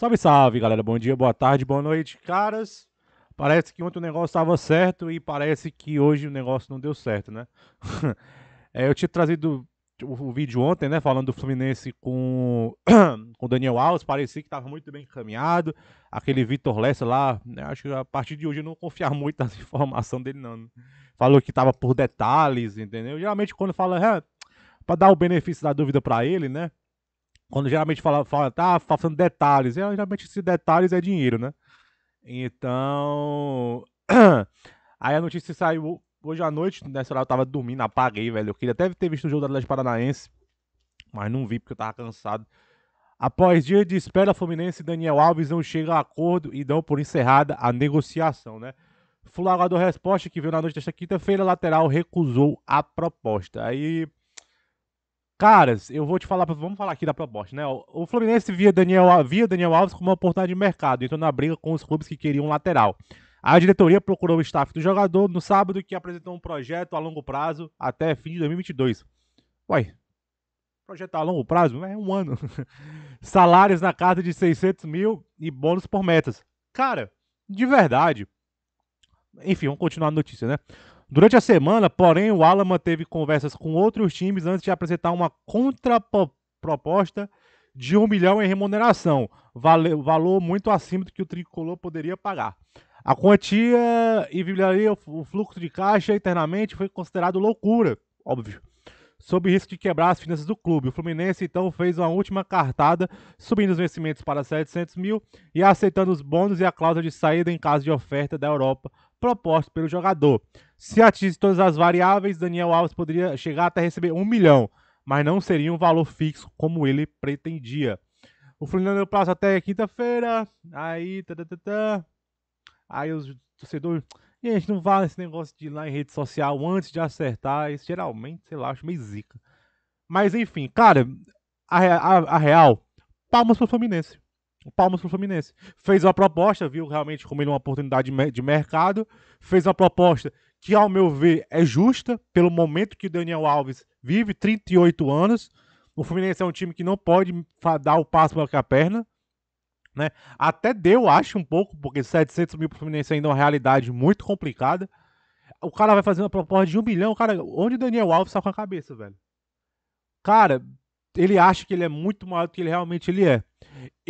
Salve, salve, galera. Bom dia, boa tarde, boa noite, caras. Parece que ontem o negócio estava certo e parece que hoje o negócio não deu certo, né? é, eu tinha trazido o vídeo ontem, né, falando do Fluminense com o Daniel Alves, parecia que estava muito bem encaminhado. Aquele Vitor Lessa lá, né, acho que a partir de hoje eu não confiar muito nas informações dele não. Né? Falou que estava por detalhes, entendeu? Geralmente quando fala, é, para dar o benefício da dúvida para ele, né? Quando geralmente fala, fala tá, tá faltando detalhes, é geralmente esses detalhes é dinheiro, né? Então. Aí a notícia saiu hoje à noite, nessa né? hora eu tava dormindo, apaguei, velho. Eu queria até ter visto o jogo do Atlético Paranaense, mas não vi porque eu tava cansado. Após dia de espera, Fluminense e Daniel Alves não chegam a acordo e dão por encerrada a negociação, né? Fulano resposta que veio na noite desta quinta-feira, lateral recusou a proposta. Aí Caras, eu vou te falar, vamos falar aqui da proposta, né? O Fluminense via Daniel, via Daniel Alves como uma oportunidade de mercado, Então na briga com os clubes que queriam lateral. A diretoria procurou o staff do jogador no sábado, que apresentou um projeto a longo prazo até fim de 2022. Uai, projeto a longo prazo? É um ano. Salários na casa de 600 mil e bônus por metas. Cara, de verdade. Enfim, vamos continuar a notícia, né? Durante a semana, porém, o Alan teve conversas com outros times antes de apresentar uma contraproposta de um milhão em remuneração, valeu, valor muito acima do que o tricolor poderia pagar. A quantia e o fluxo de caixa internamente foi considerado loucura, óbvio, sob risco de quebrar as finanças do clube. O Fluminense então fez uma última cartada, subindo os vencimentos para 700 mil e aceitando os bônus e a cláusula de saída em caso de oferta da Europa proposto pelo jogador. Se atingisse todas as variáveis, Daniel Alves poderia chegar até receber um milhão, mas não seria um valor fixo como ele pretendia. O Fluminense deu prazo até quinta-feira, aí... tatatã. aí os torcedores... Gente, não vale esse negócio de ir lá em rede social antes de acertar. Isso geralmente, sei lá, acho meio zica. Mas enfim, cara, a, a, a real, palmas pro Fluminense. Palmas para o Fluminense. Fez uma proposta, viu realmente como ele é uma oportunidade de mercado. Fez uma proposta que, ao meu ver, é justa pelo momento que o Daniel Alves vive, 38 anos. O Fluminense é um time que não pode dar o passo para a perna. Né? Até deu, acho, um pouco, porque 700 mil para o Fluminense ainda é uma realidade muito complicada. O cara vai fazer uma proposta de um milhão, cara. Onde o Daniel Alves está com a cabeça, velho? Cara, ele acha que ele é muito maior do que ele realmente ele é.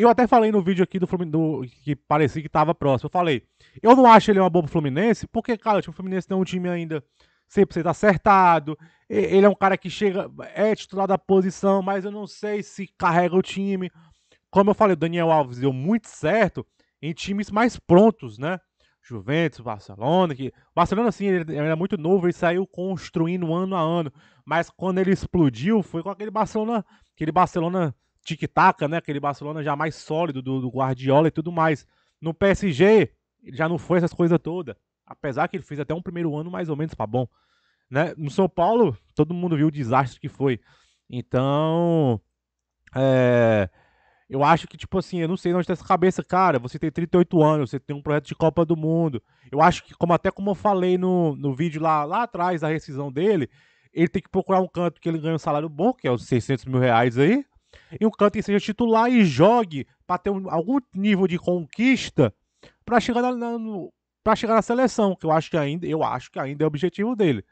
Eu até falei no vídeo aqui do Fluminense, que parecia que estava próximo. Eu falei, eu não acho ele uma boa pro Fluminense, porque, cara, o Fluminense não é um time ainda 100% acertado. Ele é um cara que chega, é titular da posição, mas eu não sei se carrega o time. Como eu falei, o Daniel Alves deu muito certo em times mais prontos, né? Juventus, Barcelona, que Barcelona assim, ele era muito novo e saiu construindo ano a ano, mas quando ele explodiu foi com aquele Barcelona, aquele Barcelona tic tac né? Aquele Barcelona já mais sólido do, do, Guardiola e tudo mais. No PSG, ele já não foi essas coisas todas. Apesar que ele fez até um primeiro ano mais ou menos para bom. Né? No São Paulo, todo mundo viu o desastre que foi. Então, é, eu acho que, tipo assim, eu não sei onde está essa cabeça, cara. Você tem 38 anos, você tem um projeto de Copa do Mundo. Eu acho que, como até como eu falei no, no vídeo lá, lá atrás da rescisão dele, ele tem que procurar um canto que ele ganhe um salário bom, que é os 600 mil reais aí, e o cantinho seja titular e jogue para ter um, algum nível de conquista para chegar na, para chegar na seleção, que eu acho que ainda, eu acho que ainda é o objetivo dele.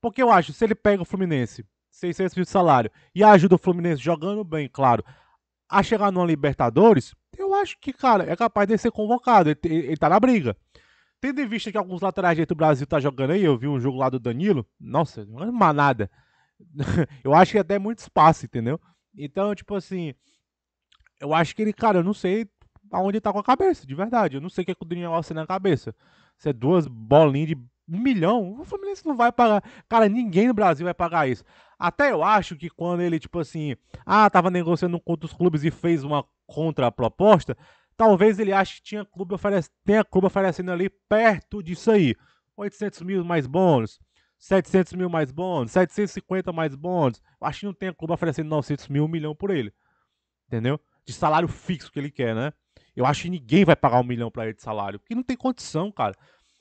Porque eu acho, se ele pega o Fluminense, 600 mil de salário, e ajuda o Fluminense jogando bem, claro, a chegar numa Libertadores, eu acho que, cara, é capaz de ser convocado. Ele, ele, ele tá na briga. Tendo em vista que alguns laterais direito do Brasil tá jogando aí, eu vi um jogo lá do Danilo, nossa, não é manada. eu acho que é até é muito espaço, entendeu? Então, tipo assim, eu acho que ele, cara, eu não sei aonde tá com a cabeça, de verdade. Eu não sei o que, é que o Daniel Alves tem na cabeça. Se é duas bolinhas de um milhão, o Fluminense não vai pagar. Cara, ninguém no Brasil vai pagar isso. Até eu acho que quando ele, tipo assim, ah, tava negociando com outros clubes e fez uma contraproposta, talvez ele ache que tinha clube, oferece, tenha clube oferecendo ali perto disso aí. 800 mil mais bônus, 700 mil mais bônus, 750 mais bônus. Acho que não tem clube oferecendo 900 mil, um milhão por ele. Entendeu? De salário fixo que ele quer, né? Eu acho que ninguém vai pagar um milhão para ele de salário, porque não tem condição, cara.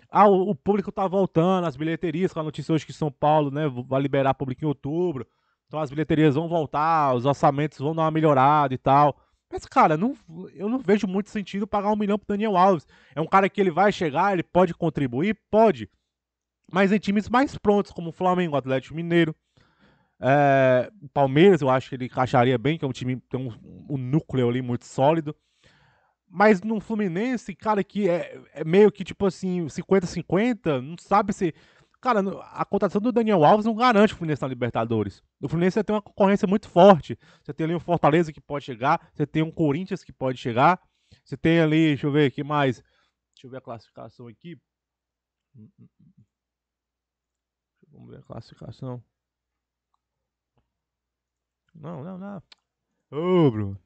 Ah, o, o, público tá voltando, as bilheterias, com a notícia hoje que São Paulo, né, vai liberar público em outubro. Então as bilheterias vão voltar, os orçamentos vão dar uma melhorada e tal. Mas, cara, não, eu não vejo muito sentido pagar um milhão pro Daniel Alves. É um cara que ele vai chegar, ele pode contribuir? Pode mas em times mais prontos, como o Flamengo, o Atlético Mineiro, é, o Palmeiras, eu acho que ele encaixaria bem, que é um time tem um, um núcleo ali muito sólido. Mas no Fluminense, cara, que é, é meio que tipo assim, 50-50, não sabe se. Cara, a contratação do Daniel Alves não garante o Fluminense na Libertadores. O Fluminense tem uma concorrência muito forte. Você tem ali um Fortaleza que pode chegar, você tem um Corinthians que pode chegar, você tem ali, deixa eu ver, aqui mais? Deixa eu ver a classificação aqui. Vamos ver a classificação. Não, não, não. Ô, oh, Bruno.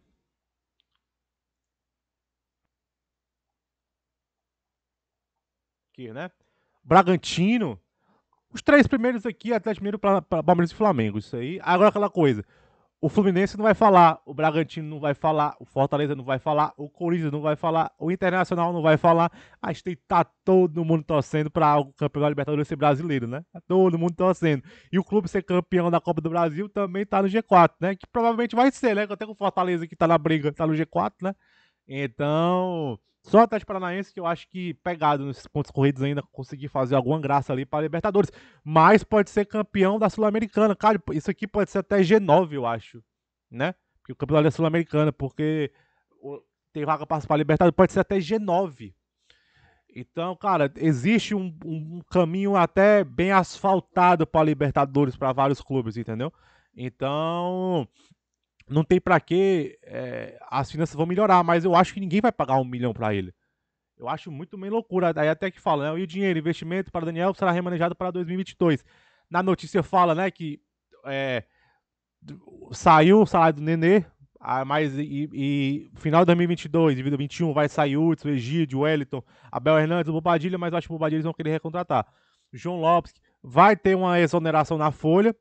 Aqui, né? Bragantino. Os três primeiros aqui, Atlético Mineiro, Palmeiras e Flamengo. Isso aí. Agora aquela coisa o Fluminense não vai falar, o Bragantino não vai falar, o Fortaleza não vai falar, o Corinthians não vai falar, o Internacional não vai falar. Acho que tá todo mundo torcendo para o campeão da Libertadores ser brasileiro, né? Tá todo mundo torcendo. E o clube ser campeão da Copa do Brasil também tá no G4, né? Que provavelmente vai ser, né? Até com o Fortaleza que tá na briga, tá no G4, né? Então, só o Atlético Paranaense que eu acho que pegado nesses pontos corridos ainda conseguir fazer alguma graça ali para Libertadores, mas pode ser campeão da Sul-Americana. Cara, isso aqui pode ser até G9, eu acho, né? Porque o campeonato da é Sul-Americana, porque tem vaga para participar Libertadores, pode ser até G9. Então, cara, existe um, um caminho até bem asfaltado para Libertadores para vários clubes, entendeu? Então, não tem para que é, as finanças vão melhorar, mas eu acho que ninguém vai pagar um milhão para ele. Eu acho muito meio loucura. aí até que fala, né? e o dinheiro, investimento para Daniel será remanejado para 2022. Na notícia fala, né, que é, saiu o salário do Nenê, ah, mas e, e final de 2022 e 2021 vai sair o Egídio, Wellington, Abel Hernandes, o Bobadilha, mas eu acho que o Bobadilha eles vão querer recontratar. João Lopes vai ter uma exoneração na folha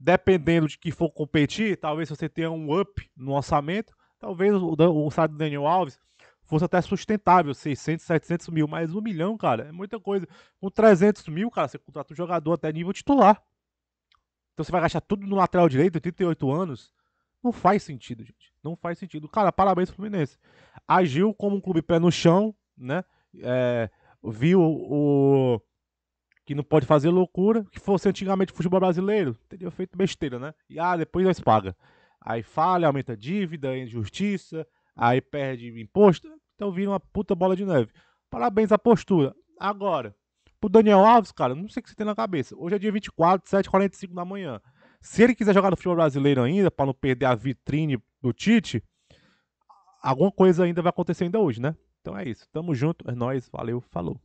dependendo de que for competir, talvez você tenha um up no orçamento, talvez o, o salário do Daniel Alves fosse até sustentável, 600, 700 mil, mas um milhão, cara, é muita coisa. Com 300 mil, cara, você contrata um jogador até nível titular. Então você vai gastar tudo no lateral direito, 38 anos. Não faz sentido, gente. Não faz sentido. Cara, parabéns Fluminense. Agiu como um clube pé no chão, né? É, viu o, que não pode fazer loucura, que fosse antigamente o futebol brasileiro, teria feito besteira, né? E ah, depois nós paga. Aí falha, aumenta a dívida, injustiça, aí perde imposto, então vira uma puta bola de neve. Parabéns à postura. Agora, pro Daniel Alves, cara, não sei o que você tem na cabeça. Hoje é dia 24, 7h45 da manhã. Se ele quiser jogar no futebol brasileiro ainda, para não perder a vitrine do Tite, alguma coisa ainda vai acontecer ainda hoje, né? Então é isso. Tamo junto, é nóis, valeu, falou.